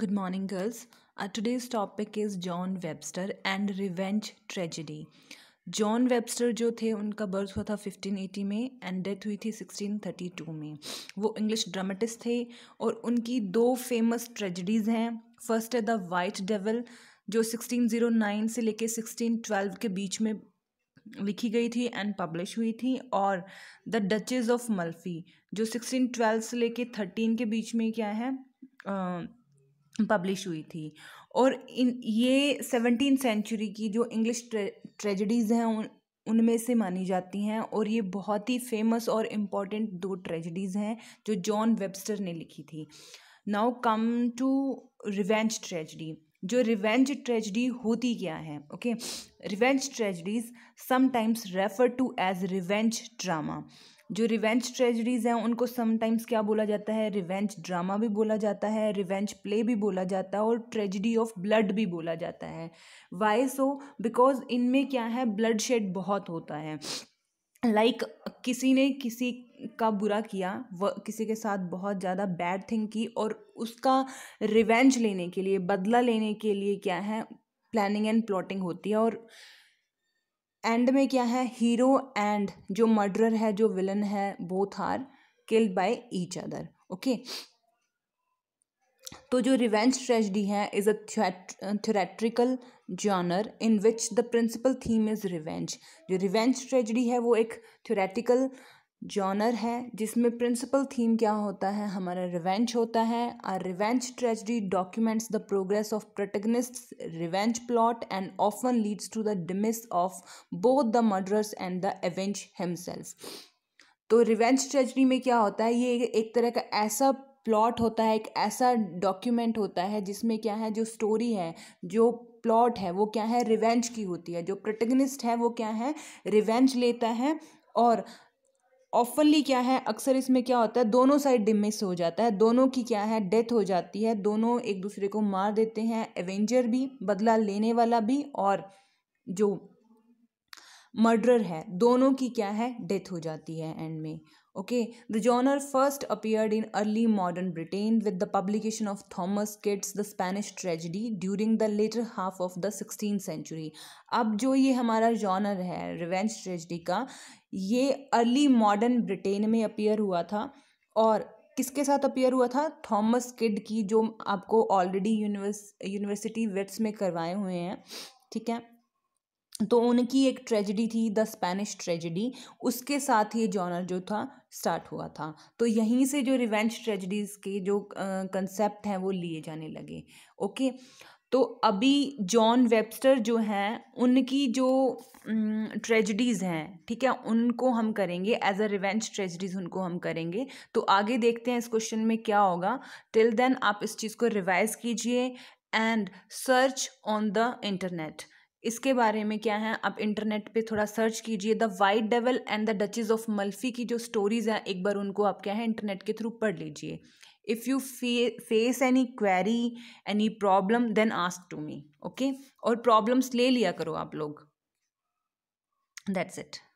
good morning girls Our today's topic is John Webster and revenge tragedy John Webster जो थे उनका birth हुआ था 1580 में एंड डेथ हुई थी 1632 में वो इंग्लिश ड्रामेटिस्ट थे और उनकी दो फेमस ट्रेजडीज़ हैं फर्स्ट है द वाइट डेवल जो 1609 से लेके 1612 के बीच में लिखी गई थी एंड पब्लिश हुई थी और द डचेज ऑफ मल्फी जो 1612 से लेके 13 के बीच में क्या है uh, पब्लिश हुई थी और इन ये सेवनटीन सेंचुरी की जो इंग्लिश ट्रे, ट्रेजडीज़ हैं उनमें से मानी जाती हैं और ये बहुत ही फेमस और इम्पॉर्टेंट दो ट्रेजडीज़ हैं जो जॉन वेबस्टर ने लिखी थी now come to revenge tragedy जो रिवेंज ट्रेजडी होती क्या है okay revenge tragedies sometimes refer to as revenge drama जो रिवेंज ट्रेजडीज़ हैं उनको समटाइम्स क्या बोला जाता है रिवेंज ड्रामा भी बोला जाता है रिवेंज प्ले भी बोला जाता है और ट्रेजडी ऑफ ब्लड भी बोला जाता है वाई सो बिकॉज इनमें क्या है ब्लड शेड बहुत होता है लाइक like, किसी ने किसी का बुरा किया व किसी के साथ बहुत ज़्यादा बैड थिंग की और उसका रिवेंज लेने के लिए बदला लेने के लिए क्या है प्लानिंग एंड प्लॉटिंग होती है और एंड में क्या है हीरो एंड जो मर्डरर है जो विलन है both are killed by each other okay तो जो रिवेंज ट्रेजडी है is a theoretical genre in which the principal theme is revenge जो रिवेंज ट्रेजडी है वो एक थ्योरेटिकल जॉनर है जिसमें प्रिंसिपल थीम क्या होता है हमारा रिवेंज होता है or revenge tragedy documents the progress of protagonist revenge plot and often leads to the demise of both the murderers and the avenge himself तो रिवेंज ट्रेजडी में क्या होता है ये एक तरह का ऐसा प्लॉट होता है एक ऐसा डॉक्यूमेंट होता है जिसमें क्या है जो स्टोरी है जो प्लॉट है वो क्या है रिवेंज की होती है जो प्रोटेगनिस्ट है वो क्या है रिवेंज लेता है और ऑफनली क्या है अक्सर इसमें क्या होता है दोनों साइड डिमिस हो जाता है दोनों की क्या है डेथ हो जाती है दोनों एक दूसरे को मार देते हैं एवेंजर भी बदला लेने वाला भी और जो मर्डर है दोनों की क्या है डेथ हो जाती है एंड में okay the genre first appeared in early modern Britain with the publication of Thomas Kyd's the Spanish tragedy during the latter half of the sixteen century अब जो ये हमारा जॉनर है रिवेंज ट्रेजिडी का ये अर्ली मॉडर्न ब्रिटेन में appear हुआ था और किसके साथ अपियर हुआ था थॉमस किड की जो आपको ऑलरेडी यूनिवर्स यूनिवर्सिटी वेट्स में करवाए हुए हैं ठीक है तो उनकी एक ट्रेजेडी थी द स्पेनिश ट्रेजिडी उसके साथ ये जॉनर जो था स्टार्ट हुआ था तो यहीं से जो रिवेंज ट्रेजडीज़ के जो कंसेप्ट हैं वो लिए जाने लगे ओके तो अभी जॉन वेबस्टर जो हैं उनकी जो ट्रेजडीज़ हैं ठीक है उनको हम करेंगे एज अ रिवेंज ट्रेजडीज़ उनको हम करेंगे तो आगे देखते हैं इस क्वेश्चन में क्या होगा टिल देन आप इस चीज़ को रिवाइज़ कीजिए and search on the internet इसके बारे में क्या है आप इंटरनेट पे थोड़ा सर्च कीजिए the White Devil and the Duchess of Malfi की जो स्टोरीज़ हैं एक बार उनको आप क्या है इंटरनेट के थ्रू पढ़ लीजिए if you face any query any problem then ask to me okay और प्रॉब्लम्स ले लिया करो आप लोग दैट्स इट